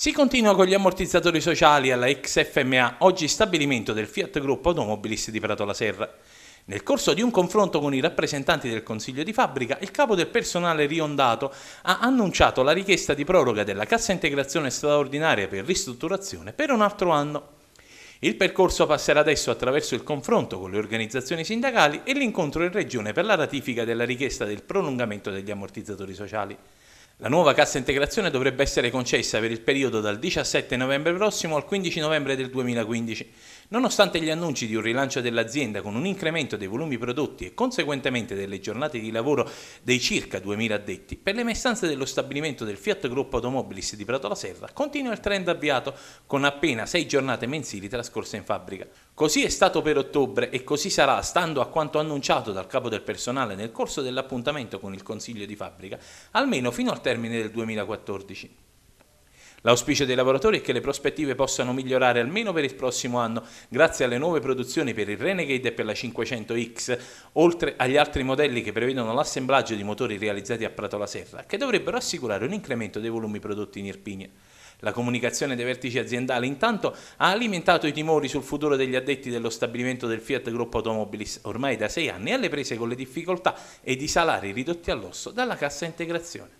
Si continua con gli ammortizzatori sociali alla XFMA, oggi stabilimento del Fiat Gruppo Automobilisti di Prato la Serra. Nel corso di un confronto con i rappresentanti del Consiglio di Fabbrica, il capo del personale riondato ha annunciato la richiesta di proroga della cassa integrazione straordinaria per ristrutturazione per un altro anno. Il percorso passerà adesso attraverso il confronto con le organizzazioni sindacali e l'incontro in regione per la ratifica della richiesta del prolungamento degli ammortizzatori sociali. La nuova cassa integrazione dovrebbe essere concessa per il periodo dal 17 novembre prossimo al 15 novembre del 2015. Nonostante gli annunci di un rilancio dell'azienda con un incremento dei volumi prodotti e conseguentemente delle giornate di lavoro dei circa 2.000 addetti, per le messanze dello stabilimento del Fiat Gruppo Automobilis di Prato la Serra continua il trend avviato con appena 6 giornate mensili trascorse in fabbrica. Così è stato per ottobre e così sarà, stando a quanto annunciato dal capo del personale nel corso dell'appuntamento con il Consiglio di fabbrica, almeno fino al termine del 2014. L'auspicio dei lavoratori è che le prospettive possano migliorare almeno per il prossimo anno, grazie alle nuove produzioni per il Renegade e per la 500X, oltre agli altri modelli che prevedono l'assemblaggio di motori realizzati a Prato la Serra, che dovrebbero assicurare un incremento dei volumi prodotti in Irpinia. La comunicazione dei vertici aziendali intanto ha alimentato i timori sul futuro degli addetti dello stabilimento del Fiat Gruppo Automobilis ormai da sei anni alle prese con le difficoltà ed i salari ridotti all'osso dalla cassa integrazione.